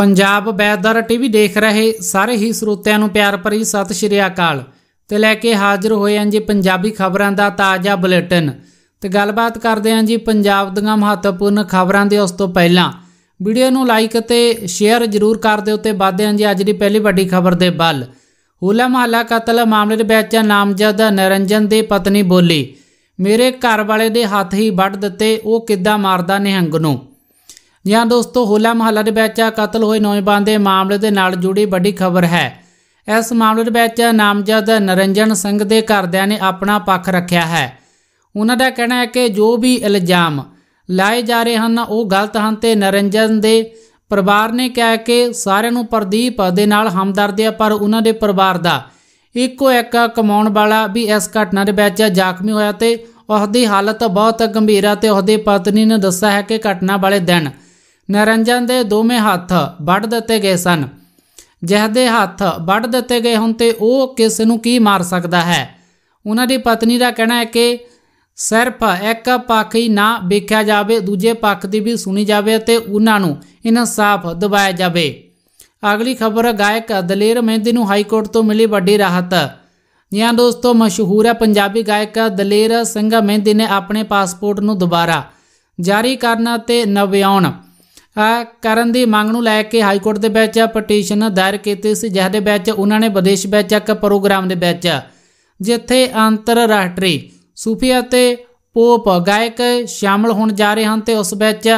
Punjab weather TV ਦੇਖ ਰਹੇ ਸਾਰੇ ਹੀ ਸਰੋਤਿਆਂ ਨੂੰ ਪਿਆਰ ਭਰੀ ਸਤਿ ਸ਼੍ਰੀ ਅਕਾਲ ਤੇ ਲੈ ਕੇ ਹਾਜ਼ਰ ਹੋਏ ਹਾਂ ਜੀ ਪੰਜਾਬੀ ਖਬਰਾਂ ਦਾ ਤਾਜ਼ਾ ਬੁਲੇਟਿਨ ਤੇ ਗੱਲਬਾਤ ਕਰਦੇ ਹਾਂ ਜੀ ਪੰਜਾਬ ਦੀਆਂ ਮਹੱਤਵਪੂਰਨ ਖਬਰਾਂ ਦੇ ਉਸ ਤੋਂ ਪਹਿਲਾਂ ਵੀਡੀਓ ਨੂੰ ਲਾਈਕ ਤੇ ਸ਼ੇਅਰ ਜ਼ਰੂਰ ਕਰ ਦਿਓ ਤੇ ਵਾਧੇ ਹਾਂ ਜੀ ਅੱਜ ਦੀ ਪਹਿਲੀ ਵੱਡੀ ਖਬਰ ਦੇ ਵੱਲ ਹੋਲਾ ਮਹੱਲਾ ਕਤਲ ਮਾਮਲੇ ਦੇ ਵਿੱਚ ਨਾਮਜ਼ਦ ਨਰਿੰਜਨ ਦੀ ਪਤਨੀ ਬੋਲੀ ਮੇਰੇ ਘਰ ਵਾਲੇ ਦੇ ਹੱਥ ਹੀ ਵੱਢ ਦਿੱਤੇ ਉਹ ਕਿੱਦਾਂ ਮਾਰਦਾ ਨਿਹੰਗ ਨੂੰ ਜਾਂ ਦੋਸਤੋ ਹੋਲਾ ਮਹੱਲਾ ਦੇ ਵਿੱਚ ਕਤਲ ਹੋਏ ਨੌਜਵਾਨ ਦੇ ਮਾਮਲੇ ਦੇ ਨਾਲ ਜੁੜੀ ਵੱਡੀ ਖਬਰ ਹੈ ਇਸ ਮਾਮਲੇ ਦੇ ਵਿੱਚ ਨਾਮਜ਼ਦ ਨਰਿੰਜਨ ਸਿੰਘ ਦੇ ਘਰਦਿਆਂ ਨੇ ਆਪਣਾ ਪੱਖ ਰੱਖਿਆ ਹੈ ਉਹਨਾਂ ਦਾ ਕਹਿਣਾ ਹੈ ਕਿ ਜੋ ਵੀ ਇਲਜ਼ਾਮ ਲਾਏ ਜਾ ਰਹੇ ਹਨ ਉਹ ਗਲਤ ਹਨ ਤੇ ਨਰਿੰਜਨ ਦੇ ਪਰਿਵਾਰ ਨੇ ਕਿਹਾ ਕਿ ਸਾਰਿਆਂ ਨੂੰ ਪ੍ਰਦੀਪ ਦੇ ਨਾਲ ਹਮਦਰਦੀ ਹੈ ਪਰ ਉਹਨਾਂ ਦੇ ਪਰਿਵਾਰ ਦਾ ਇੱਕੋ ਇੱਕ ਕਮਾਉਣ ਵਾਲਾ ਵੀ ਇਸ ਘਟਨਾ ਦੇ ਵਿੱਚ ਜ਼ਖਮੀ ਹੋਇਆ ਤੇ ਉਸ ਦੀ ਹਾਲਤ ਬਹੁਤ ਗੰਭੀਰ ਹੈ ਤੇ ਉਸ ਦੀ ਪਤਨੀ ਨੇ ਦੱਸਿਆ ਹੈ ਕਿ ਘਟਨਾ ਵਾਲੇ ਦਿਨ ਨਰੰਜਨ ਦੇ ਦੋਵੇਂ ਹੱਥ ਵੱਢ ਦਿੱਤੇ ਗਏ ਸਨ ਜਿਹਦੇ ਹੱਥ ਵੱਢ ਦਿੱਤੇ ਗਏ ਹੁਣ ਤੇ ਉਹ ਕਿਸ ਨੂੰ ਕੀ ਮਾਰ ਸਕਦਾ ਹੈ ਉਹਨਾਂ ਦੀ ਪਤਨੀ ਦਾ ਕਹਿਣਾ ਹੈ ਕਿ ਸਿਰਫ ਇੱਕ ਪੱਖ ਹੀ ਨਾ ਵੇਖਿਆ ਜਾਵੇ ਦੂਜੇ ਪੱਖ ਦੀ ਵੀ ਸੁਣੀ ਜਾਵੇ ਤੇ ਉਹਨਾਂ ਨੂੰ ਇਨਸਾਫ ਦਿਵਾਇਆ ਜਾਵੇ ਅਗਲੀ ਖਬਰ ਗਾਇਕ ਦਲੇਰ ਮਹਿੰਦੀ ਨੂੰ ਹਾਈ ਕੋਰਟ ਤੋਂ ਮਿਲੀ ਵੱਡੀ ਰਾਹਤ ਜਿਹਾਂ ਦੋਸਤੋ ਮਸ਼ਹੂਰ ਹੈ ਪੰਜਾਬੀ ਗਾਇਕ ਦਲੇਰ ਸਿੰਘ ਮਹਿੰਦੀ ਨੇ ਆਪਣੇ ਪਾਸਪੋਰਟ ਨੂੰ ਦੁਬਾਰਾ ਜਾਰੀ ਕਰਨਾ ਤੇ ਨਵਿਆਉਣ ਕਰਨ ਦੀ ਮੰਗ ਨੂੰ ਲੈ ਕੇ ਹਾਈ ਕੋਰਟ ਦੇ ਵਿੱਚ ਪਟੀਸ਼ਨ ਦਾਇਰ ਕੀਤੀ ਸੀ ਜਿਸ ਦੇ ਵਿੱਚ ਉਹਨਾਂ ਨੇ ਵਿਦੇਸ਼ ਵਿੱਚ ਇੱਕ ਪ੍ਰੋਗਰਾਮ ਦੇ ਵਿੱਚ ਜਿੱਥੇ ਅੰਤਰਰਾਸ਼ਟਰੀ ਸੂਫੀ ਅਤੇ ਪੋਪ ਗਾਇਕ ਸ਼ਾਮਲ ਹੋਣ ਜਾ ਰਹੇ ਹਨ ਤੇ ਉਸ ਵਿੱਚ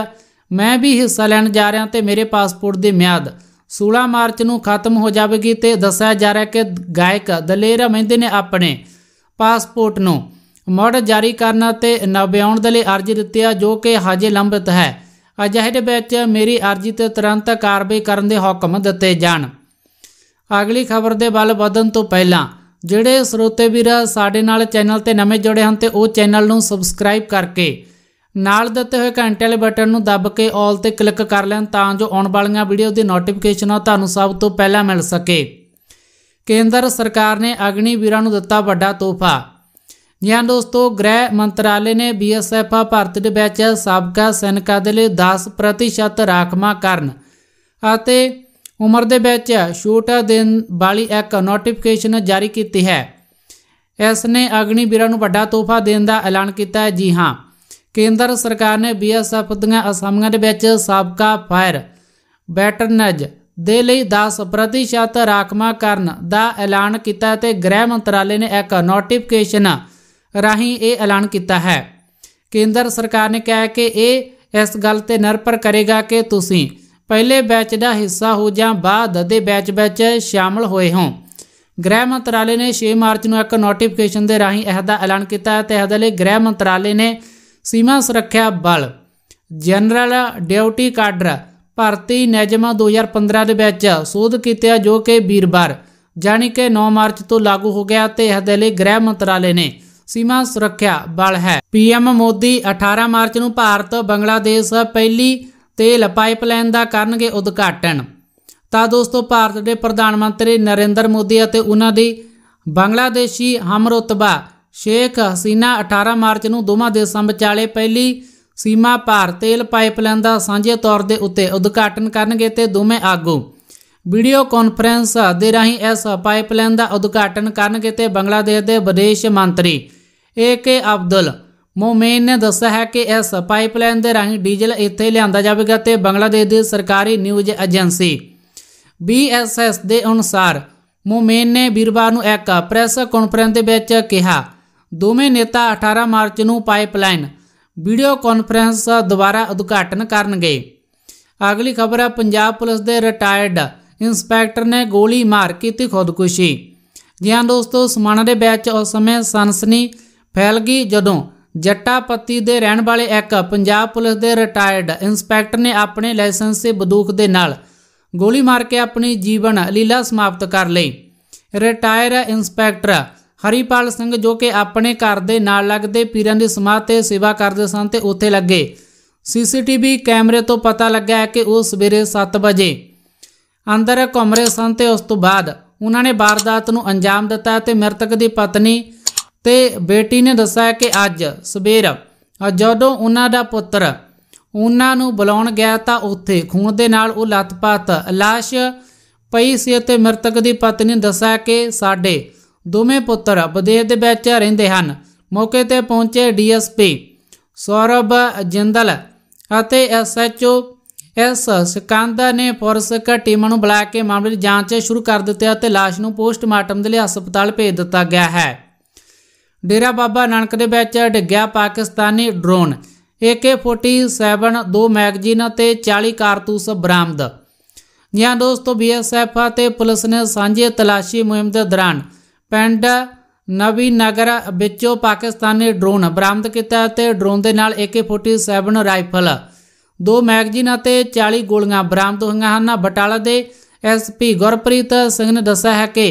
ਮੈਂ ਵੀ ਹਿੱਸਾ ਲੈਣ ਜਾ ਰਿਹਾ ਤੇ ਮੇਰੇ ਪਾਸਪੋਰਟ ਦੀ ਮਿਆਦ 16 ਮਾਰਚ ਨੂੰ ਖਤਮ ਹੋ ਜਾਵੇਗੀ ਤੇ ਦੱਸਿਆ ਜਾ ਰਿਹਾ ਕਿ ਗਾਇਕ ਦਲੇਰ ਮਹਿੰਦੇ ਨੇ ਆਪਣੇ ਪਾਸਪੋਰਟ ਨੂੰ ਮੁੜ ਜਾਰੀ ਕਰਨ ਅਤੇ ਨਵਿਆਉਣ ਦੇ ਲਈ ਅਰਜ਼ੀ ਦਿੱਤੀ ਹੈ ਜੋ ਕਿ ਹਜੇ ਲੰਬਿਤ ਹੈ ਅਜਿਹੇ ਵਿੱਚ ਮੇਰੀ ਅਰਜ਼ੀ ਤੇ ਤੁਰੰਤ ਕਾਰਵਾਈ ਕਰਨ ਦੇ ਹੁਕਮ ਦਿੱਤੇ ਜਾਣ ਅਗਲੀ ਖਬਰ ਦੇ ਵੱਲ ਵਧਣ ਤੋਂ ਪਹਿਲਾਂ ਜਿਹੜੇ ਸਰੋਤੇ ਵੀਰ ਸਾਡੇ ਨਾਲ ਚੈਨਲ ਤੇ ਨਵੇਂ ਜੁੜੇ ਹਨ ਤੇ ਉਹ ਚੈਨਲ ਨੂੰ ਸਬਸਕ੍ਰਾਈਬ ਕਰਕੇ ਨਾਲ ਦਿੱਤੇ ਹੋਏ ਘੰਟੇ ਵਾਲੇ ਬਟਨ ਨੂੰ ਦੱਬ ਕੇ 올 ਤੇ ਕਲਿੱਕ ਕਰ ਲੈਣ ਤਾਂ ਜੋ ਆਉਣ ਵਾਲੀਆਂ ਵੀਡੀਓ ਦੀ ਨੋਟੀਫਿਕੇਸ਼ਨ ਤੁਹਾਨੂੰ ਸਭ ਤੋਂ ਪਹਿਲਾਂ ਮਿਲ ਸਕੇ ਕੇਂਦਰ ਸਰਕਾਰ ਨੇ ਅਗਨੀ ਵੀਰਾਂ ਨੂੰ ਦਿੱਤਾ ਵੱਡਾ ਤੋਹਫਾ ਜਾਂ ਦੋਸਤੋ ਗ੍ਰਹਿ ਮੰਤਰਾਲੇ ਨੇ ਬੀਐਸਐਫ ਭਾਰਤ ਦੇ ਵਿੱਚ ਸਾਬਕਾ ਸੈਨਿਕਾਂ ਦੇ ਲਈ 10% ਰਾਖਮਾ ਕਰਨ ਅਤੇ ਉਮਰ ਦੇ ਵਿੱਚ ਛੋਟਾ ਦਿਨ ਵਾਲੀ ਇੱਕ ਨੋਟੀਫਿਕੇਸ਼ਨ ਜਾਰੀ ਕੀਤੀ ਹੈ ਇਸ ਨੇ ਅਗਨੀ ਵੀਰਾਂ ਨੂੰ ਵੱਡਾ ਤੋਹਫਾ ਦੇਣ ਦਾ ਐਲਾਨ ਕੀਤਾ ਹੈ ਜੀ ਹਾਂ ਕੇਂਦਰ ਸਰਕਾਰ ਨੇ ਬੀਐਸਐਫ ਦੀਆਂ ਅਸਾਮੀਆਂ ਦੇ ਵਿੱਚ ਸਾਬਕਾ ਫਾਇਰ ਬੈਟਰਨਜ ਦੇ ਲਈ 10% ਰਾਖਮਾ ਕਰਨ ਦਾ ਐਲਾਨ ਕੀਤਾ ਤੇ ਗ੍ਰਹਿ ਮੰਤਰਾਲੇ ਨੇ ਇੱਕ ਨੋਟੀਫਿਕੇਸ਼ਨ ਰਾਹੀਂ ਇਹ ਐਲਾਨ ਕੀਤਾ ਹੈ ਕੇਂਦਰ ਸਰਕਾਰ ਨੇ ਕਿਹਾ ਕਿ ਇਹ ਇਸ ਗੱਲ ਤੇ ਨਿਰਭਰ ਕਰੇਗਾ ਕਿ ਤੁਸੀਂ ਪਹਿਲੇ ਬੈਚ ਦਾ ਹਿੱਸਾ ਹੋ ਜਾਂ ਬਾਅਦ ਦੇ ਬੈਚ ਵਿੱਚ ਸ਼ਾਮਲ ਹੋਏ ਹੋ ਗ੍ਰਹਿ ਮੰਤਰਾਲੇ ਨੇ 6 ਮਾਰਚ ਨੂੰ ਇੱਕ ਨੋਟੀਫਿਕੇਸ਼ਨ ਦੇ ਰਾਹੀਂ ਇਹਦਾ ਐਲਾਨ ਕੀਤਾ ਹੈ ਤੇ ਇਹਦੇ ਲਈ ਗ੍ਰਹਿ ਮੰਤਰਾਲੇ ਨੇ ਸੀਮਾ ਸੁਰੱਖਿਆ ਬਲ ਜਨਰਲ ਡਿਊਟੀ ਕਾਡਰ ਭਰਤੀ ਨਿਯਮਾਂ 2015 ਦੇ ਵਿੱਚ ਸੋਧ ਕੀਤਾ ਜੋ ਕਿ ਵੀਰਵਾਰ ਜਾਨੀ ਕਿ 9 ਮਾਰਚ ਤੋਂ ਲਾਗੂ ਹੋ ਗਿਆ ਤੇ ਦੇ ਲਈ ਗ੍ਰਹਿ ਮੰਤਰਾਲੇ ਨੇ ਸੀਮਾ ਸੁਰੱਖਿਆ ਬਲ ਹੈ ਪੀਐਮ ਮੋਦੀ 18 ਮਾਰਚ ਨੂੰ ਭਾਰਤ ਬੰਗਲਾਦੇਸ਼ ਪਹਿਲੀ ਤੇਲ ਪਾਈਪਲਾਈਨ ਦਾ ਕਰਨਗੇ ਉਦਘਾਟਨ ਤਾਂ ਦੋਸਤੋ ਭਾਰਤ ਦੇ ਪ੍ਰਧਾਨ ਮੰਤਰੀ ਨਰਿੰਦਰ ਮੋਦੀ ਅਤੇ ਉਹਨਾਂ ਦੀ ਬੰਗਲਾਦੇਸ਼ੀ ਹਮਰਤਬਾ ਸ਼ੇਖ ਹਸੀਨਾ 18 ਮਾਰਚ ਨੂੰ ਦੋਵਾਂ ਦੇਸ਼ਾਂ ਵਿਚਾਲੇ ਪਹਿਲੀ ਸੀਮਾ ਪਾਰ ਤੇਲ ਪਾਈਪਲਾਈਨ ਦਾ ਸਾਂਝੇ ਤੌਰ ਦੇ ਉੱਤੇ ਉਦਘਾਟਨ ਕਰਨਗੇ ਤੇ ਦੋਵੇਂ ਆਗੂ ਵੀਡੀਓ ਕਾਨਫਰੰਸ ਦੇ ਰਾਹੀਂ ਇਸ ਪਾਈਪਲਾਈਨ ਦਾ ਉਦਘਾਟਨ ਕਰਨਗੇ ਤੇ ਬੰਗਲਾਦੇਸ਼ ਦੇ ਵਿਦੇਸ਼ ਮੰਤਰੀ ਏ ਕੇ ਅਬਦੁਲ ਮੋਮੇਨ ਨੇ ਦੱਸਿਆ ਹੈ ਕਿ ਇਸ ਪਾਈਪਲਾਈਨ ਦੇ ਰਾਹੀਂ ਡੀਜ਼ਲ ਇੱਥੇ ਲਿਆਂਦਾ ਜਾਵੇਗਾ ਤੇ ਬੰਗਲਾਦੇਸ਼ ਦੀ ਸਰਕਾਰੀ ਨਿਊਜ਼ ਏਜੰਸੀ ਬੀਐਸਐਸ ਦੇ ਅਨੁਸਾਰ ਮੋਮੇਨ ਨੇ ਵੀਰਵਾਰ ਨੂੰ ਇੱਕ ਪ੍ਰੈਸ ਕਾਨਫਰੰਸ ਦੇ ਵਿੱਚ ਕਿਹਾ ਦੋਵੇਂ ਨੇਤਾ 18 ਮਾਰਚ ਨੂੰ ਪਾਈਪਲਾਈਨ ਵੀਡੀਓ ਕਾਨਫਰੰਸ ਦੁਆਰਾ ਉਦਘਾਟਨ ਕਰਨਗੇ ਅਗਲੀ ਖਬਰ ਹੈ ਪੰਜਾਬ ਪੁਲਿਸ ਦੇ ਰਿਟਾਇਰਡ ਇੰਸਪੈਕਟਰ ਨੇ ਗੋਲੀ ਮਾਰ ਕੇ ਕੀਤੀ ਖੁਦਕੁਸ਼ੀ ਹਾਂ ਦੋਸਤੋ ਸਮਾਨਾ ਦੇ ਵਿੱਚ ਉਸ ਸਮੇਂ ਸਨਸਨੀ ਫੈਲ ਗਈ ਜਦੋਂ ਜੱਟਾਪੱਤੀ ਦੇ ਰਹਿਣ ਵਾਲੇ ਇੱਕ ਪੰਜਾਬ ਪੁਲਿਸ ਦੇ ਰਿਟਾਇਰਡ ਇੰਸਪੈਕਟਰ ਨੇ ਆਪਣੇ ਲਾਇਸੈਂਸ ਲਾਇਸੈਂਸੀ ਬੰਦੂਕ ਦੇ ਨਾਲ ਗੋਲੀ ਮਾਰ ਕੇ ਆਪਣੀ ਜੀਵਨ ਲੀਲਾ ਸਮਾਪਤ ਕਰ ਲਈ ਰਿਟਾਇਰ ਇੰਸਪੈਕਟਰ ਹਰੀਪਾਲ ਸਿੰਘ ਜੋ ਕਿ ਆਪਣੇ ਘਰ ਦੇ ਨਾਲ ਲੱਗਦੇ ਪੀਰਾਂ ਦੀ ਸਮਾਧ ਤੇ ਸੇਵਾ ਕਰਦੇ ਸਨ ਤੇ ਉੱਥੇ ਲੱਗੇ ਸੀਸੀਟੀਵੀ ਕੈਮਰੇ ਤੋਂ ਪਤਾ ਲੱਗਾ ਕਿ ਉਹ ਸਵੇਰੇ 7 ਵਜੇ ਅੰਦਰ ਕਮਰੇ ਸਨ ਤੇ ਉਸ ਤੋਂ ਬਾਅਦ ਉਹਨਾਂ ਨੇ ਵਾਰਦਾਤ ਨੂੰ ਅੰਜਾਮ ਦਿੱਤਾ ਤੇ ਮ੍ਰਿਤਕ ਦੀ ਪਤਨੀ ਤੇ ਬੇਟੀ ਨੇ ਦੱਸਿਆ ਕਿ ਅੱਜ ਸਵੇਰ ਜਦੋਂ ਉਹਨਾਂ ਦਾ ਪੁੱਤਰ ਉਹਨਾਂ ਨੂੰ ਬੁਲਾਉਣ ਗਿਆ ਤਾਂ ਉੱਥੇ ਖੂਨ ਦੇ ਨਾਲ ਉਹ ਲਤਪਾਤ ਲਾਸ਼ ਪਈ ਸੀ ਤੇ ਮਰਤਕ ਦੀ ਪਤਨੀ ਨੇ ਦੱਸਿਆ ਕਿ ਸਾਡੇ ਦੋਵੇਂ ਪੁੱਤਰ ਵਿਦੇਸ਼ ਦੇ ਵਿੱਚ ਰਹਿੰਦੇ ਹਨ ਮੌਕੇ ਤੇ ਪਹੁੰਚੇ ਡੀਐਸਪੀ ਸੌਰਭ ਜਿੰਦਲ ਅਤੇ ਐਸਐਚਓ ਐਸ ਸਿਕੰਦਾ ਨੇ ਕਾ ਟੀਮ ਨੂੰ ਬੁਲਾ ਕੇ ਮਾਮਲੇ ਦੀ ਜਾਂਚ ਸ਼ੁਰੂ ਕਰ ਦਿੱਤੀ ਅਤੇ ਲਾਸ਼ ਨੂੰ ਪੋਸਟਮਾਰਟਮ ਦੇ ਲਈ ਹਸਪਤਾਲ ਭੇਜ ਦਿੱਤਾ ਗਿਆ ਹੈ ਡੇਰਾ ਬਾਬਾ ਨਾਨਕ ਦੇ ਵਿੱਚ ਡਿੱਗਿਆ ਪਾਕਿਸਤਾਨੀ ਡਰੋਨ AK47 ਦੋ ਮੈਗਜ਼ੀਨ ਅਤੇ 40 ਕਾਰਤੂਸ ਬਰਾਮਦ ਜਿਹਾਂ ਦੋਸਤੋ BSF ਅਤੇ ਪੁਲਿਸ ਨੇ ਸਾਂਝੇ ਤਲਾਸ਼ੀ ਮੁਹਿੰਮ ਦੇ ਦੌਰਾਨ ਪਿੰਡ ਨਵੀ ਨਗਰ ਵਿੱਚੋਂ ਪਾਕਿਸਤਾਨੀ ਡਰੋਨ ਬਰਾਮਦ ਕੀਤਾ ਅਤੇ ਡਰੋਨ ਦੇ ਨਾਲ AK47 ਰਾਈਫਲ ਦੋ ਮੈਗਜ਼ੀਨ ਅਤੇ 40 ਗੋਲੀਆਂ ਬਰਾਮਦ ਹੋਈਆਂ ਹਨ ਬਟਾਲਾ ਦੇ ਐਸਪੀ ਗੁਰਪ੍ਰੀਤ ਸਿੰਘ ਨੇ ਦੱਸਿਆ ਹੈ ਕਿ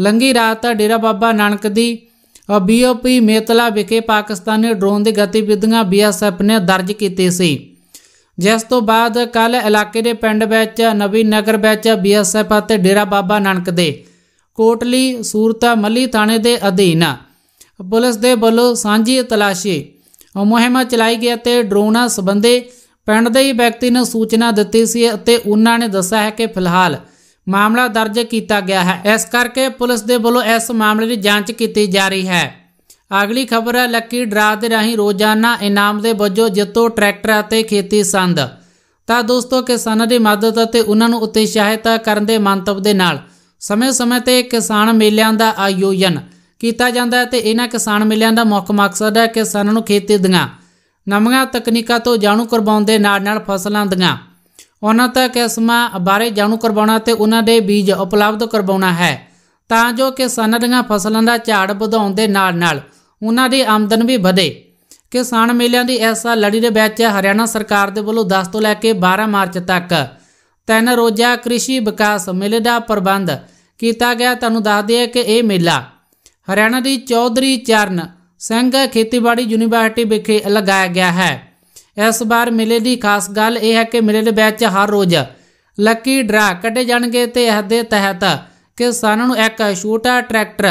ਲੰਗੀ ਰਾਤ ਡੇਰਾ ਬਾਬਾ ਨਾਨਕ ਦੀ ਬੀਓਪੀ ਮੇਤਲਾ ਵਿਖੇ ਪਾਕਿਸਤਾਨੀ ਡਰੋਨ ਦੀ ਗਤੀਵਿਧੀਆਂ ਬੀਐਸਐਫ ਨੇ ਦਰਜ ਕੀਤੀ ਸੀ ਜਿਸ ਤੋਂ ਬਾਅਦ ਕੱਲ ਇਲਾਕੇ ਦੇ ਪਿੰਡ ਵਿੱਚ ਨਵੀਂ ਨਗਰ ਵਿੱਚ ਬੀਐਸਐਫ ਅਤੇ ਡੇਰਾ ਬਾਬਾ ਨਾਨਕ ਦੇ ਕੋਟਲੀ ਸੂਰਤਾ ਮੱਲੀ ਥਾਣੇ ਦੇ ਅਧੀਨ ਪੁਲਿਸ ਦੇ ਵੱਲੋਂ ਸਾਂਝੀ ਤਲਾਸ਼ੀ ਮੁਹਿੰਮ ਚਲਾਈ ਗਈ ਅਤੇ ਡਰੋਨਾਂ ਸੰਬੰਧੇ ਪਿੰਡ ਦੇ ਹੀ ਵਿਅਕਤੀ ਨੇ ਸੂਚਨਾ ਦਿੱਤੀ ਸੀ ਅਤੇ ਉਹਨਾਂ ਨੇ ਦੱਸਿਆ ਹੈ ਕਿ ਫਿਲਹਾਲ ਮਾਮਲਾ ਦਰਜ ਕੀਤਾ ਗਿਆ ਹੈ ਇਸ ਕਰਕੇ ਪੁਲਿਸ ਦੇ ਵੱਲੋਂ ਇਸ ਮਾਮਲੇ ਦੀ ਜਾਂਚ ਕੀਤੀ ਜਾ ਰਹੀ ਹੈ ਅਗਲੀ ਖਬਰ ਹੈ ਲੱਕੀ ਡਰਾ ਦੇ ਰਾਹੀਂ ਰੋਜ਼ਾਨਾ ਇਨਾਮ ਦੇ ਵਜੋਂ ਜਿੱਤੋ ਟਰੈਕਟਰ ਅਤੇ ਖੇਤੀ ਸੰਦ ਤਾਂ ਦੋਸਤੋ ਕਿਸਾਨਾਂ ਦੀ ਮਦਦ ਅਤੇ ਉਹਨਾਂ ਨੂੰ ਉਤਸ਼ਾਹਿਤ ਕਰਨ ਦੇ ਮੰਤਵ ਦੇ ਨਾਲ ਸਮੇਂ-ਸਮੇਂ ਤੇ ਕਿਸਾਨ ਮੇਲਿਆਂ ਦਾ ਆਯੋਜਨ ਕੀਤਾ ਜਾਂਦਾ ਹੈ ਤੇ ਇਹਨਾਂ ਕਿਸਾਨ ਮੇਲਿਆਂ ਦਾ ਮੁੱਖ ਮਕਸਦ ਹੈ ਕਿਸਾਨਾਂ ਨੂੰ ਖੇਤੀ ਦੀਆਂ ਨਵੀਆਂ ਤਕਨੀਕਾਂ ਤੋਂ ਜਾਣੂ ਕਰਵਾਉਣ ਦੇ ਨਾਲ-ਨਾਲ ਫਸਲਾਂ ਦੀਆਂ ਉਹਨਾਂ ਤੱਕ ਕਿਸਮਾਂ ਬਾਰੇ ਜਾਣੂ ਕਰਵਾਉਣਾ ਤੇ ਉਹਨਾਂ ਦੇ ਬੀਜ ਉਪਲਬਧ ਕਰਵਾਉਣਾ ਹੈ ਤਾਂ ਜੋ ਕਿਸਾਨਾਂ ਦੀਆਂ ਫਸਲਾਂ ਦਾ ਝਾੜ ਵਧਾਉਣ ਦੇ ਨਾਲ-ਨਾਲ ਉਹਨਾਂ ਦੀ ਆਮਦਨ ਵੀ ਵਧੇ ਕਿਸਾਨ ਮੇਲਿਆਂ ਦੀ ਐਸਾ ਲੜੀ ਦੇ ਵਿੱਚ ਹਰਿਆਣਾ ਸਰਕਾਰ ਦੇ ਵੱਲੋਂ 10 ਤੋਂ ਲੈ ਕੇ 12 ਮਾਰਚ ਤੱਕ ਤਿੰਨ ਰੋਜ਼ਾ ਕ੍ਰਿਸ਼ੀ ਵਿਕਾਸ ਮੇਲੇ ਦਾ ਪ੍ਰਬੰਧ ਕੀਤਾ ਗਿਆ ਤੁਹਾਨੂੰ ਦੱਸ ਦਈਏ ਕਿ ਇਹ ਮੇਲਾ ਹਰਿਆਣਾ ਦੀ ਚੌਧਰੀ ਚਰਨ ਸਿੰਘ ਖੇਤੀਬਾੜੀ ਯੂਨੀਵਰਸਿਟੀ ਵਿਖੇ ਲਗਾਇਆ ਗਿਆ ਹੈ ਇਸ ਵਾਰ ਮੇਲੇ ਦੀ ਖਾਸ ਗੱਲ ਇਹ ਹੈ ਕਿ ਮੇਲੇ ਦੇ ਵਿੱਚ ਹਰ ਰੋਜ਼ ਲੱਕੀ ਡਰਾ ਕੱਢੇ ਜਾਣਗੇ ਤੇ ਇਸ ਦੇ ਤਹਿਤ ਕਿਸਾਨਾਂ ਨੂੰ ਇੱਕ ਛੋਟਾ ਟਰੈਕਟਰ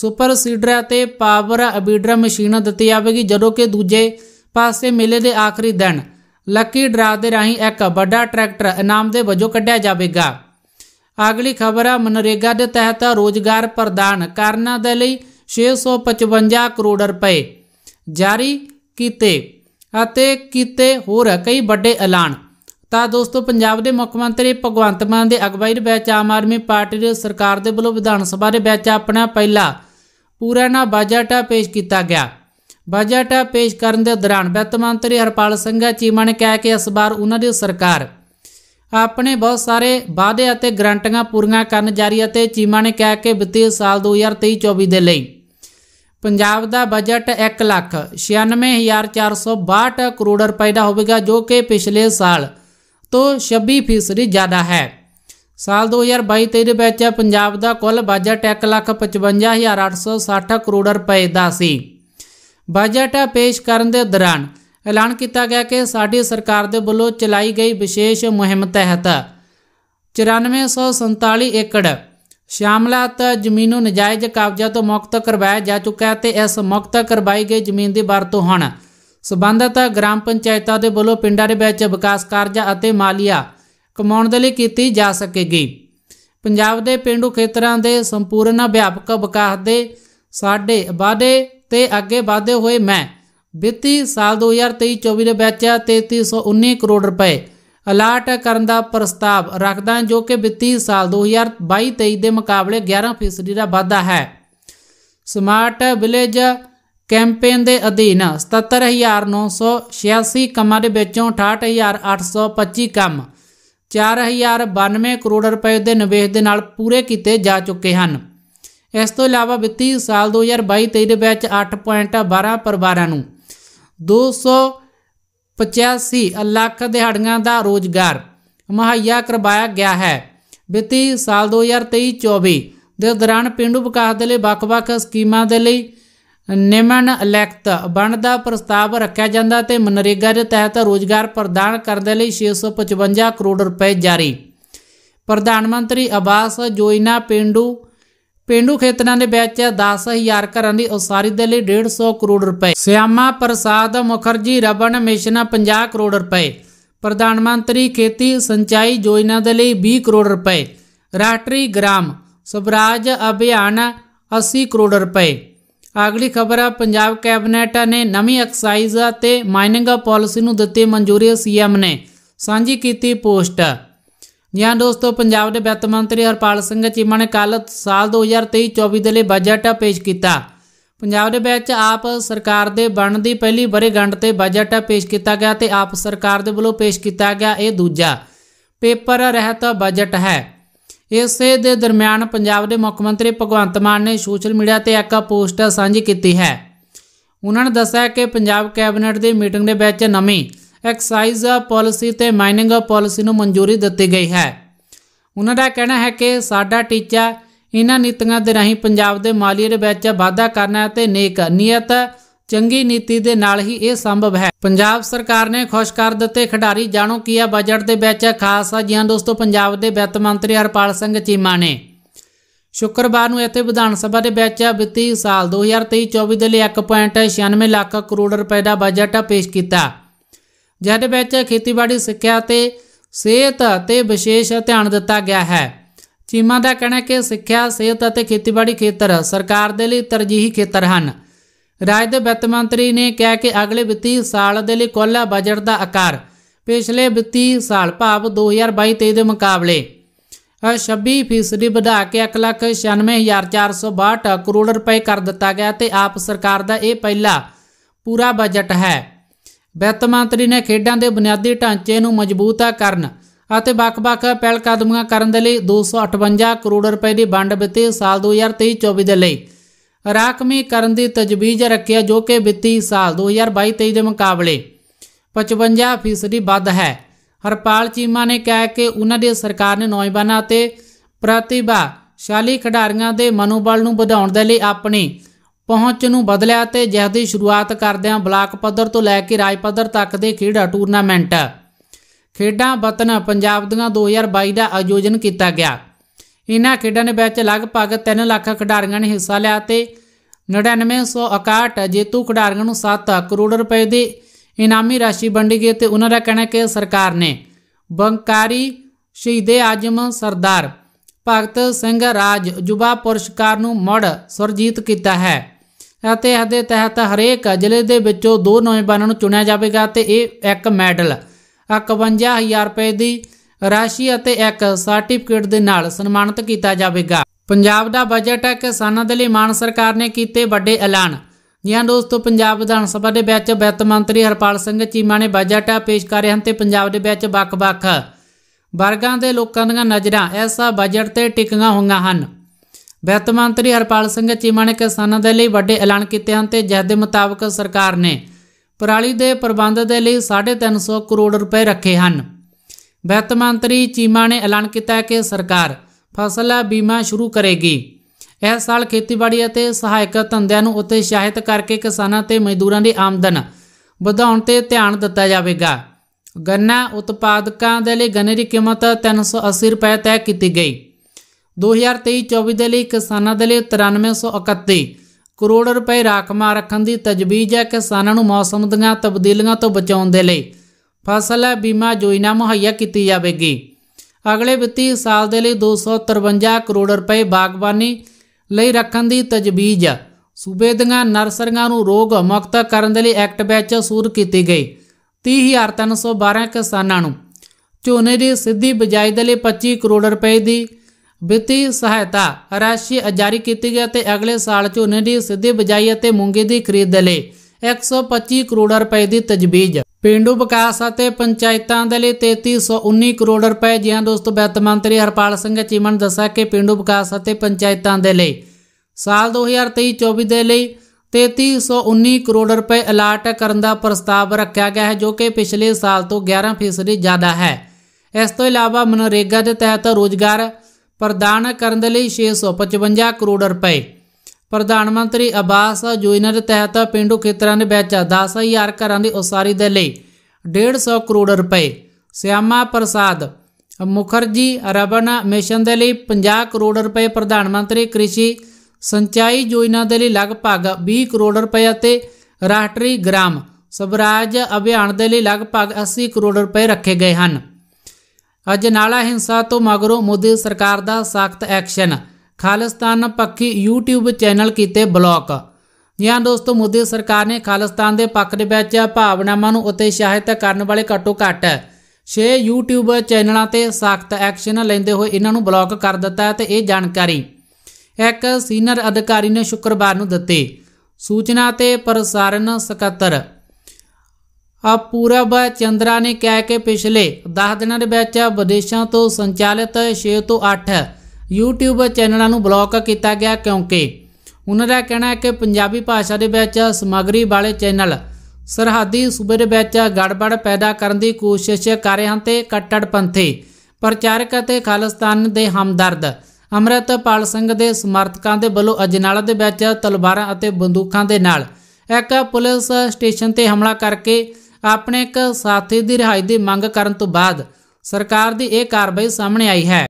ਸੁਪਰ ਸੀਡਰ ਅਤੇ ਪਾਵਰ ਅਬੀਡਰ ਮਸ਼ੀਨ ਦਿੱਤੀ ਜਾਵੇਗੀ ਜਦੋਂ ਕਿ ਦੂਜੇ ਪਾਸੇ ਮੇਲੇ ਦੇ ਆਖਰੀ ਦਿਨ ਲੱਕੀ ਡਰਾ ਦੇ ਰਾਹੀਂ ਇੱਕ ਵੱਡਾ ਟਰੈਕਟਰ ਇਨਾਮ ਦੇ ਵਜੋਂ ਕੱਢਿਆ ਜਾਵੇਗਾ ਅਗਲੀ ਖਬਰ ਹੈ ਮਨਰੇਗਾ ਦੇ ਤਹਿਤ ਰੋਜ਼ਗਾਰ ਪ੍ਰਦਾਨ ਕਰਨ ਦੇ ਲਈ 655 ਕਰੋੜ ਰੁਪਏ ਜਾਰੀ ਕੀਤੇ ਅਤੇ ਕੀਤੇ ਹੋਰ ਕਈ ਵੱਡੇ ਐਲਾਨ ਤਾਂ ਦੋਸਤੋ ਪੰਜਾਬ ਦੇ ਮੁੱਖ ਮੰਤਰੀ ਭਗਵੰਤ ਮਾਨ ਦੇ ਅਗਵਾਈ ਦੇ ਵਿੱਚ ਆਮ ਆਦਮੀ ਪਾਰਟੀ ਦੇ ਸਰਕਾਰ ਦੇ ਵੱਲੋਂ ਵਿਧਾਨ ਸਭਾ ਦੇ ਵਿੱਚ ਆਪਣਾ ਪਹਿਲਾ ਪੂਰਾ ਨਾ ਬਜਟ ਪੇਸ਼ ਕੀਤਾ ਗਿਆ ਬਜਟ ਪੇਸ਼ ਕਰਨ ਦੇ ਦੌਰਾਨ ਵਿੱਤ ਮੰਤਰੀ ਹਰਪਾਲ ਸਿੰਘ ਚੀਮਾ ਨੇ ਕਿਹਾ ਕਿ ਇਸ ਵਾਰ ਉਹਨਾਂ ਦੀ ਸਰਕਾਰ ਆਪਣੇ ਬਹੁਤ ਸਾਰੇ ਵਾਅਦੇ ਅਤੇ ਗਰੰਟੀਆਂ ਪੂਰੀਆਂ ਕਰਨ ਜਾ ਰਹੀ ਹੈ ਤੇ ਚੀਮਾ ਨੇ ਕਿਹਾ ਕਿ ਵਿੱਤੀ ਸਾਲ 2023-24 ਦੇ ਲਈ ਪੰਜਾਬ ਦਾ ਬਜਟ 196462 ਕਰੋੜ ਰੁਪਏ ਦਾ ਹੋਵੇਗਾ ਜੋ ਕਿ ਪਿਛਲੇ ਸਾਲ ਤੋਂ 26% ਜ਼ਿਆਦਾ ਹੈ ਸਾਲ 2022-23 ਦੇ ਵਿੱਚ ਪੰਜਾਬ ਦਾ ਕੁੱਲ ਬਜਟ 155860 ਕਰੋੜ ਰੁਪਏ ਦਾ ਸੀ ਬਜਟ ਪੇਸ਼ ਕਰਨ ਦੇ ਦੌਰਾਨ ਐਲਾਨ ਕੀਤਾ ਗਿਆ ਕਿ ਸਾਡੀ ਸਰਕਾਰ ਦੇ ਵੱਲੋਂ ਚਲਾਈ ਗਈ ਵਿਸ਼ੇਸ਼ ਮੁਹਿੰਮ ਤਹਿਤ 9447 ਏਕੜ ਸ਼ਾਮਲਾਤ ਜ਼ਮੀਨ ਨੂੰ ਨਜਾਇਜ਼ ਕਬਜ਼ਾ ਤੋਂ ਮੁਕਤ ਕਰਵਾਇਆ ਜਾ ਚੁੱਕਾ ਹੈ ਤੇ ਇਸ ਮੁਕਤ ਕਰਵਾਈ ਗਈ ਜ਼ਮੀਨ ਦੀ ਵਰਤੋਂ ਹੁਣ ਸਬੰਧਤ ਗ੍ਰਾਮ ਪੰਚਾਇਤਾਂ ਦੇ ਵੱਲੋਂ ਪਿੰਡਾਂ ਦੇ ਵਿੱਚ ਵਿਕਾਸ ਕਾਰਜਾਂ ਅਤੇ ਮਾਲੀਆ ਕਮਾਉਣ ਦੇ ਲਈ ਕੀਤੀ ਜਾ ਸਕੇਗੀ ਪੰਜਾਬ ਦੇ ਪਿੰਡੂ ਖੇਤਰਾਂ ਦੇ ਸੰਪੂਰਨ ਅਭਿਆਪਕ ਵਿਕਾਸ ਦੇ ਸਾਡੇ ਵਾਅਦੇ ਤੇ ਅੱਗੇ ਵਾਅਦੇ ਹੋਏ ਮੈਂ ਵਿੱਤੀ ਸਾਲ 2023-24 ਦੇ ਵਿੱਚ 3319 ਕਰੋੜ ਰੁਪਏ ਅਲਾਟ ਕਰਨ ਦਾ ਪ੍ਰਸਤਾਵ ਰੱਖਦਾ ਜੋ ਕਿ ਵਿੱਤੀ ਸਾਲ 2022-23 ਦੇ ਮੁਕਾਬਲੇ 11% ਦਾ ਵਾਧਾ ਹੈ ਸਮਾਰਟ ਵਿਲੇਜ ਕੈਂਪੇਨ ਦੇ ਅਧੀਨ 77986 ਕੰਮਾਂ ਦੇ ਵਿੱਚੋਂ 68825 ਕੰਮ 4092 ਕਰੋੜ ਰੁਪਏ ਦੇ ਨਿਵੇਸ਼ ਦੇ ਨਾਲ ਪੂਰੇ ਕੀਤੇ ਜਾ ਚੁੱਕੇ ਹਨ ਇਸ ਤੋਂ ਇਲਾਵਾ ਵਿੱਤੀ ਸਾਲ 2022-23 ਦੇ ਵਿੱਚ 8.12 ਪਰਿਵਾਰਾਂ ਨੂੰ 200 85 ਲੱਖ ਦਿਹਾੜੀਆਂ ਦਾ ਰੋਜ਼ਗਾਰ ਮੁਹੱਈਆ ਕਰਵਾਇਆ ਗਿਆ ਹੈ ਵਿੱਤੀ ਸਾਲ 2023-24 ਦੇ ਦੌਰਾਨ ਪਿੰਡੂ ਵਿਕਾਸ ਦੇ ਲਈ ਵੱਖ-ਵੱਖ ਸਕੀਮਾਂ ਦੇ ਲਈ ਨਿਮਨ ਇਲੈਕਟ ਬਣ ਦਾ ਪ੍ਰਸਤਾਵ ਰੱਖਿਆ ਜਾਂਦਾ ਤੇ ਮਨਰੇਗਾ ਦੇ ਤਹਿਤ ਰੋਜ਼ਗਾਰ ਪ੍ਰਦਾਨ ਕਰਨ ਦੇ ਲਈ 655 ਕਰੋੜ ਰੁਪਏ ਜਾਰੀ ਪ੍ਰਧਾਨ ਮੰਤਰੀ ਆਵਾਸ ਯੋਜਨਾ ਪਿੰਡੂ ਪਿੰਡੂ ਖੇਤਰਾਂ ਦੇ ਵਿੱਚ 10000 ਘਰਾਂ ਦੀ ਉਸਾਰੀ ਦੇ ਲਈ 150 ਕਰੋੜ ਰੁਪਏ ਸਿਆਮਾ ਪ੍ਰਸਾਦ ਮੁਖਰਜੀ ਰਬਨ ਮਿਸ਼ਨ 50 ਕਰੋੜ ਰੁਪਏ ਪ੍ਰਧਾਨ ਮੰਤਰੀ ਖੇਤੀ ਸਿੰਚਾਈ ਯੋਜਨਾ ਦੇ ਲਈ 20 ਕਰੋੜ ਰੁਪਏ ਰਾਸ਼ਟਰੀ ਗ੍ਰਾਮ ਸਵਰਾਜ ਅਭਿਆਨ 80 ਕਰੋੜ ਰੁਪਏ ਅਗਲੀ ਖਬਰ ਆ ਪੰਜਾਬ ਕੈਬਨਿਟ ਨੇ ਨਵੀਂ ਐਕਸਾਈਜ਼ ਤੇ ਮਾਈਨਿੰਗ ਪਾਲਿਸੀ ਨੂੰ ਦਿੱਤੀ ਮਨਜ਼ੂਰੀ ਸੀਐਮ ਨੇ ਸਾਂਝੀ ਕੀਤੀ ਪੋਸਟ ਜੀ ਦੋਸਤੋ ਪੰਜਾਬ ਦੇ ਵਿੱਤ ਮੰਤਰੀ ਹਰਪਾਲ ਸਿੰਘ ਚੀਮਾ ਨੇ ਕੱਲ ਸਾਲ 2023-24 ਦੇ ਲਈ ਬਜਟ ਪੇਸ਼ ਕੀਤਾ ਪੰਜਾਬ ਦੇ ਵਿੱਚ ਆਪ ਸਰਕਾਰ ਦੇ ਬਣਨ ਦੀ ਪਹਿਲੀ ਵਰੇਗੰਢ ਤੇ ਬਜਟ ਪੇਸ਼ ਕੀਤਾ ਗਿਆ ਤੇ ਆਪ ਸਰਕਾਰ ਦੇ ਵੱਲੋਂ ਪੇਸ਼ ਕੀਤਾ ਗਿਆ ਇਹ ਦੂਜਾ ਪੇਪਰ ਰਹਿਤ ਬਜਟ ਹੈ ਇਸੇ ਦੇ ਦਰਮਿਆਨ ਪੰਜਾਬ ਦੇ ਮੁੱਖ ਮੰਤਰੀ ਭਗਵੰਤ ਮਾਨ ਨੇ ਸੋਸ਼ਲ ਮੀਡੀਆ ਤੇ ਇੱਕ ਪੋਸਟ ਸਾਂਝੀ ਕੀਤੀ ਹੈ ਉਹਨਾਂ ਨੇ ਦੱਸਿਆ ਕਿ ਪੰਜਾਬ ਕੈਬਨਿਟ ਦੀ ਮੀਟਿੰਗ ਦੇ ਵਿੱਚ ਨਵੀਂ ਐਕਸਾਈਜ਼ ਪਾਲਿਸੀ ਤੇ ਮਾਈਨਿੰਗ ਪਾਲਿਸੀ ਨੂੰ ਮਨਜ਼ੂਰੀ ਦਿੱਤੀ ਗਈ ਹੈ ਉਹਨਾਂ ਦਾ ਕਹਿਣਾ ਹੈ ਕਿ ਸਾਡਾ ਟੀਚਾ ਇਹਨਾਂ ਨੀਤੀਆਂ ਦੇ ਰਾਹੀਂ ਪੰਜਾਬ ਦੇ ਮਾਲੀਏ ਦੇ ਵਿੱਚ ਵਾਧਾ ਕਰਨਾ ਤੇ ਨੇਕ ਨੀਅਤ ਚੰਗੀ ਨੀਤੀ ਦੇ ਨਾਲ ਹੀ ਇਹ ਸੰਭਵ ਹੈ ਪੰਜਾਬ ਸਰਕਾਰ ਨੇ ਖੁਸ਼ ਕਰ ਦਿੱਤੇ ਖਿਡਾਰੀ ਜਾਣੋ ਕੀ ਆ ਬਜਟ ਦੇ ਵਿੱਚ ਖਾਸ ਆ ਜੀ ਹਾਂ ਦੋਸਤੋ ਪੰਜਾਬ ਦੇ ਵਿੱਤ ਮੰਤਰੀ ਹਰਪਾਲ ਸਿੰਘ ਚੀਮਾ ਨੇ ਸ਼ੁੱਕਰਵਾਰ ਨੂੰ ਇੱਥੇ ਵਿਧਾਨ ਸਭਾ ਦੇ ਵਿੱਚ ਵਿੱਤੀ ਸਾਲ 2023-24 ਦੇ ਲਈ 1.96 ਲੱਖ ਕਰੋੜ ਰੁਪਏ ਦਾ ਬਜਟ ਪੇਸ਼ ਕੀਤਾ ਜਦ ਵਿੱਚ ਖੇਤੀਬਾੜੀ ਸਿੱਖਿਆ ਤੇ ਸਿਹਤ ਤੇ ਵਿਸ਼ੇਸ਼ ਧਿਆਨ ਦਿੱਤਾ ਗਿਆ ਹੈ ਚੀਮਾ ਦਾ ਕਹਿਣਾ ਕਿ ਸਿੱਖਿਆ ਸਿਹਤ ਅਤੇ ਖੇਤੀਬਾੜੀ ਖੇਤਰ ਸਰਕਾਰ ਦੇ ਲਈ ਤਰਜੀਹੀ ਖੇਤਰ ਹਨ ਰਾਜ ਦੇ ਵਿੱਤ ਮੰਤਰੀ ਨੇ ਕਿਹਾ ਕਿ ਅਗਲੇ ਵਿੱਤੀ ਸਾਲ ਦੇ ਲਈ ਕੁੱਲ ਬਜਟ ਦਾ ਆਕਾਰ ਪਿਛਲੇ ਵਿੱਤੀ ਸਾਲ ਭਾਵ 2022-23 ਦੇ ਮੁਕਾਬਲੇ 26% ਵਧਾ ਕੇ 1,96,462 ਕਰੋੜ ਰੁਪਏ ਕਰ ਦਿੱਤਾ ਗਿਆ ਤੇ ਆਪ ਸਰਕਾਰ ਦਾ ਇਹ ਪਹਿਲਾ ਪੂਰਾ ਬਜਟ ਹੈ ਵਿੱਤ ਮੰਤਰੀ ਨੇ ਖੇਡਾਂ ਦੇ ਬੁਨਿਆਦੀ ਢਾਂਚੇ ਨੂੰ ਮਜ਼ਬੂਤ ਕਰਨ ਅਤੇ ਵੱਖ-ਵੱਖ ਪਹਿਲ ਕਦਮਾਂ ਕਰਨ ਦੇ ਲਈ 258 ਕਰੋੜ ਰੁਪਏ ਦੀ ਵੰਡ ਵਿੱਤੀ ਸਾਲ 2023-24 ਦੇ ਲਈ ਰਾਖਮੀ ਕਰਨ ਦੀ ਤਜਵੀਜ਼ ਰੱਖਿਆ ਜੋ ਕਿ ਵਿੱਤੀ ਸਾਲ 2022-23 ਦੇ ਮੁਕਾਬਲੇ 55% ਵੱਧ ਹੈ ਹਰਪਾਲ ਚੀਮਾ ਨੇ ਕਿਹਾ ਕਿ ਉਹਨਾਂ ਦੀ ਸਰਕਾਰ ਨੇ ਨੌਜਵਾਨਾਂ ਅਤੇ ਪ੍ਰਤਿਭਾਸ਼ਾਲੀ ਖਿਡਾਰੀਆਂ ਦੇ ਮਨੋਬਲ ਨੂੰ ਵਧਾਉਣ ਦੇ ਲਈ ਆਪਣੀ ਪਹੁੰਚ ਨੂੰ ਬਦਲਿਆ ਤੇ ਜਿਸ ਦੀ ਸ਼ੁਰੂਆਤ ਕਰਦਿਆਂ ਬਲਾਕ ਪੱਧਰ ਤੋਂ ਲੈ ਕੇ ਰਾਜ ਪੱਧਰ ਤੱਕ ਦੇ ਖੇਡਾਂ ਟੂਰਨਾਮੈਂਟ ਖੇਡਾਂ ਵਤਨ ਪੰਜਾਬ ਦੀਆਂ 2022 ਦਾ ਆਯੋਜਨ ਕੀਤਾ ਗਿਆ ਇਨ੍ਹਾਂ ਖੇਡਾਂ ਦੇ ਵਿੱਚ ਲਗਭਗ 3 ਲੱਖ ਖਿਡਾਰੀਆਂ ਨੇ ਹਿੱਸਾ ਲਿਆ ਤੇ 9961 ਜੇਤੂ ਖਿਡਾਰੀਆਂ ਨੂੰ 7 ਕਰੋੜ ਰੁਪਏ ਦੀ ਇਨਾਮੀ ਰਾਸ਼ੀ ਵੰਡੀ ਗਈ ਤੇ ਉਹਨਾਂ ਦਾ ਕਹਿਣਾ ਕਿ ਸਰਕਾਰ ਨੇ ਬੰਕਾਰੀ ਸ਼ਹੀਦੇ ਆਜਮ ਸਰਦਾਰ ਭਗਤ ਸਿੰਘ ਰਾਜ ਜੁਬਾ ਪੁਰਸਕਾਰ ਨੂੰ ਮੜ ਸੁਰਜੀਤ ਕੀਤਾ ਹੈ ਅਤੇ ਇਸ ਦੇ ਤਹਿਤ ਹਰੇਕ ਜ਼ਿਲ੍ਹੇ ਦੇ ਵਿੱਚੋਂ ਦੋ ਨੌਜਵਾਨਾਂ ਨੂੰ ਚੁਣਿਆ ਜਾਵੇਗਾ ਤੇ ਇਹ ਇੱਕ ਮੈਡਲ 51000 ਰੁਪਏ ਦੀ ਰਾਸ਼ੀ ਅਤੇ ਇੱਕ ਸਰਟੀਫਿਕੇਟ ਦੇ ਨਾਲ ਸਨਮਾਨਿਤ ਕੀਤਾ ਜਾਵੇਗਾ ਪੰਜਾਬ ਦਾ ਬਜਟ ਹੈ ਕਿਸਾਨਾਂ ਦੇ ਲਈ ਮਾਨ ਸਰਕਾਰ ਨੇ ਕੀਤੇ ਵੱਡੇ ਐਲਾਨ ਜੀਆਂ ਦੋਸਤੋ ਪੰਜਾਬ ਵਿਧਾਨ ਸਭਾ ਦੇ ਵਿੱਚ ਵਿੱਤ ਮੰਤਰੀ ਹਰਪਾਲ ਸਿੰਘ ਚੀਮਾ ਨੇ ਬਜਟ ਪੇਸ਼ ਕਰ ਰਹੇ ਹਨ ਤੇ ਪੰਜਾਬ ਦੇ ਵਿੱਚ ਬੱਕ-ਬੱਕ ਵਰਗਾਂ ਦੇ ਲੋਕਾਂ ਦੀਆਂ ਨਜ਼ਰਾਂ ਐਸਾ ਬਜਟ ਤੇ ਟਿਕੀਆਂ ਹੋਈਆਂ ਹਨ ਵਿੱਤ ਮੰਤਰੀ ਹਰਪਾਲ ਸਿੰਘ ਚੀਮਾ ਨੇ ਕਿਸਾਨਾਂ ਦੇ ਲਈ ਵੱਡੇ ਐਲਾਨ ਕੀਤੇ ਹਨ ਤੇ ਜਿਸ ਦੇ ਮੁਤਾਬਕ ਸਰਕਾਰ ਨੇ ਪਰਾਲੀ ਦੇ ਪ੍ਰਬੰਧ ਦੇ ਲਈ 350 ਕਰੋੜ ਰੁਪਏ ਰੱਖੇ ਹਨ ਵਿੱਤ ਮੰਤਰੀ ਚੀਮਾ ਨੇ ਐਲਾਨ ਕੀਤਾ ਹੈ ਕਿ ਸਰਕਾਰ ਫਸਲ ਬੀਮਾ ਸ਼ੁਰੂ ਕਰੇਗੀ ਇਸ ਸਾਲ ਖੇਤੀਬਾੜੀ ਅਤੇ ਸਹਾਇਕ ਧੰਦਿਆਂ ਨੂੰ ਉਤਸ਼ਾਹਿਤ ਕਰਕੇ ਕਿਸਾਨਾਂ ਤੇ ਮਜ਼ਦੂਰਾਂ ਦੀ ਆਮਦਨ ਵਧਾਉਣ ਤੇ ਧਿਆਨ ਦਿੱਤਾ ਜਾਵੇਗਾ ਗੰਨਾ ਉਤਪਾਦਕਾਂ ਦੇ ਲਈ ਗੰਨੇ ਦੀ ਕੀਮਤ 380 ਰੁਪਏ ਤੈਅ ਕੀਤੀ ਗਈ 2023-24 ਦੇ ਲਈ ਕਿਸਾਨਾਂ ਦੇ ਲਈ 9331 ਕਰੋੜ ਰੁਪਏ ਰਾਖਮਾ ਰੱਖਣ ਦੀ ਤਜਵੀਜ਼ ਹੈ ਕਿਸਾਨਾਂ ਨੂੰ ਮੌਸਮ ਦੀਆਂ ਤਬਦੀਲੀਆਂ ਤੋਂ ਬਚਾਉਣ ਦੇ ਲਈ ਫਸਲ ਬੀਮਾ ਯੋਜਨਾ ਮੁਹੱਈਆ ਕੀਤੀ ਜਾਵੇਗੀ ਅਗਲੇ ਵਿੱਤੀ ਸਾਲ ਦੇ ਲਈ 253 ਕਰੋੜ ਰੁਪਏ ਬਾਗਬਾਨੀ ਲਈ ਰੱਖਣ ਦੀ ਤਜਵੀਜ਼ ਸੂਬੇ ਦੀਆਂ ਨਰਸਰੀਆਂ ਨੂੰ ਰੋਗ ਮੁਕਤ ਕਰਨ ਦੇ ਲਈ ਐਕਟ ਵਿੱਚ ਸੂਰ ਕੀਤੀ ਗਈ 30312 ਕਿਸਾਨਾਂ ਨੂੰ ਝੋਨੇ ਦੀ ਸਿੱਧੀ ਬਜਾਈ ਦੇ ਲਈ 25 ਕਰੋੜ ਰੁਪਏ ਦੀ ਵਿੱਤੀ ਸਹਾਇਤਾ ਰਾਸ਼ੀ ਜਾਰੀ ਕੀਤੀ ਗਈ ਤੇ ਅਗਲੇ ਸਾਲ ਝੋਨੇ ਦੀ ਸਿੱਧੀ ਬਜਾਈ ਅਤੇ ਮੂੰਗੀ ਦੀ ਖਰੀਦ ਲਈ 125 ਕਰੋੜ ਰੁਪਏ ਦੀ ਤਜਵੀਜ਼ ਪਿੰਡੂ ਵਿਕਾਸ ਅਤੇ ਪੰਚਾਇਤਾਂ ਦੇ ਲਈ 3319 ਕਰੋੜ ਰੁਪਏ ਜਿਹਾਂ ਦੋਸਤੋ ਵਿੱਤ ਮੰਤਰੀ ਹਰਪਾਲ ਸਿੰਘ ਚੀਮਨ ਦੱਸਿਆ ਕਿ ਪਿੰਡੂ ਵਿਕਾਸ ਅਤੇ ਪੰਚਾਇਤਾਂ ਦੇ ਲਈ ਸਾਲ 2023-24 ਦੇ ਲਈ 3319 ਕਰੋੜ ਰੁਪਏ ਅਲਾਟ ਕਰਨ ਦਾ ਪ੍ਰਸਤਾਵ ਰੱਖਿਆ ਗਿਆ ਹੈ ਜੋ ਕਿ ਪਿਛਲੇ ਸਾਲ ਤੋਂ 11% ਜ਼ਿਆਦਾ ਹੈ ਇਸ ਤੋਂ ਇਲਾਵਾ ਮਨਰੇਗਾ ਦੇ ਤਹਿਤ ਰੋਜ਼ਗਾਰ ਪ੍ਰਦਾਨ ਕਰਨ ਦੇ ਲਈ 655 ਕਰੋੜ ਰੁਪਏ ਪ੍ਰਧਾਨ ਮੰਤਰੀ ਆਵਾਸ ਯੋਜਨਾ ਦੇ ਤਹਿਤ ਪਿੰਡੂ ਖੇਤਰਾਂ ਦੇ ਵਿੱਚ 10000 ਘਰਾਂ ਦੀ ਉਸਾਰੀ ਦੇ ਲਈ 150 ਕਰੋੜ ਰੁਪਏ ਸਿਆਮਾ ਪ੍ਰਸਾਦ ਮੁਖਰਜੀ ਰਬਨ ਮਿਸ਼ਨ ਦੇ ਲਈ 50 ਕਰੋੜ ਰੁਪਏ ਪ੍ਰਧਾਨ ਮੰਤਰੀ ਕ੍ਰਿਸ਼ੀ ਸਿੰਚਾਈ ਯੋਜਨਾ ਦੇ ਲਈ ਲਗਭਗ 20 ਕਰੋੜ ਰੁਪਏ ਅਤੇ ਰਾਸ਼ਟਰੀ ਗ੍ਰਾਮ ਸਵਰਾਜ ਅਭਿਆਨ ਦੇ ਲਈ ਲਗਭਗ 80 ਕਰੋੜ ਰੁਪਏ ਰੱਖੇ ਗਏ ਹਨ ਅੱਜ ਨਾਲਾ ਹਿੰਸਾ ਤੋਂ ਮਗਰੋਂ ਮੋਦੀ ਸਰਕਾਰ ਦਾ ਸਖਤ ਐਕਸ਼ਨ ਖਾਲਿਸਤਾਨ ਪੱਖੀ YouTube ਚੈਨਲ ਕੀਤੇ ਬਲੌਕ ਜਾਂ ਦੋਸਤੋ ਮੋਦੀ ਸਰਕਾਰ ਨੇ ਖਾਲਿਸਤਾਨ ਦੇ ਪੱਖ ਦੇ ਵਿੱਚ ਭਾਵਨਾਵਾਂ ਨੂੰ ਉਤਸ਼ਾਹਿਤ ਕਰਨ ਵਾਲੇ ਘੱਟੋ ਘੱਟ 6 YouTube ਚੈਨਲਾਂ ਤੇ ਸਖਤ ਐਕਸ਼ਨ ਲੈਂਦੇ ਹੋਏ ਇਹਨਾਂ ਨੂੰ ਬਲੌਕ ਕਰ ਦਿੱਤਾ ਹੈ ਤੇ ਇਹ ਜਾਣਕਾਰੀ ਇੱਕ ਸੀਨੀਅਰ ਅਧਿਕਾਰੀ ਨੇ ਸ਼ੁੱਕਰਵਾਰ ਨੂੰ ਦਿੱਤੀ ਸੂਚਨਾ ਤੇ ਪ੍ਰਸਾਰਣ ਸਕੱਤਰ ਆ ਪੂਰਬ ਚੰਦਰਾ ਨੇ ਕਹਿ ਕੇ ਪਿਛਲੇ 10 ਦਿਨਾਂ ਦੇ ਵਿੱਚ ਵਿਦੇਸ਼ਾਂ ਤੋਂ ਸੰਚਾਲਿਤ 6 ਤੋਂ 8 YouTube ਚੈਨਲਾਂ ਨੂੰ ਬਲੌਕ ਕੀਤਾ ਗਿਆ ਕਿਉਂਕਿ ਉਹਨਾਂ ਦਾ ਕਹਿਣਾ ਹੈ ਕਿ ਪੰਜਾਬੀ ਭਾਸ਼ਾ ਦੇ ਵਿੱਚ ਸਮਗਰੀ ਵਾਲੇ ਚੈਨਲ ਸਰਹੱਦੀ ਸੂਬੇ ਦੇ ਵਿੱਚ ਗੜਬੜ ਪੈਦਾ ਕਰਨ ਦੀ ਕੋਸ਼ਿਸ਼ ਕਰ ਰਹੇ ਹਨ ਤੇ ਕੱਟੜਪੰਥੀ ਪ੍ਰਚਾਰਕ ਅਤੇ ਖਾਲਿਸਤਾਨ ਦੇ ਹਮਦਰਦ ਅਮਰਤਪਾਲ ਸਿੰਘ ਦੇ ਸਮਰਥਕਾਂ ਦੇ ਵੱਲੋਂ ਅਜਨਾਲਾ ਦੇ ਵਿੱਚ ਤਲਵਾਰਾਂ ਅਤੇ ਬੰਦੂਕਾਂ ਦੇ ਨਾਲ ਇੱਕ ਪੁਲਿਸ ਸਟੇਸ਼ਨ ਤੇ ਹਮਲਾ ਕਰਕੇ ਆਪਣੇ ਇੱਕ ਸਾਥੀ ਦੀ ਰਿਹਾਈ ਦੀ ਮੰਗ ਕਰਨ ਤੋਂ ਬਾਅਦ ਸਰਕਾਰ ਦੀ ਇਹ ਕਾਰਵਾਈ ਸਾਹਮਣੇ ਆਈ ਹੈ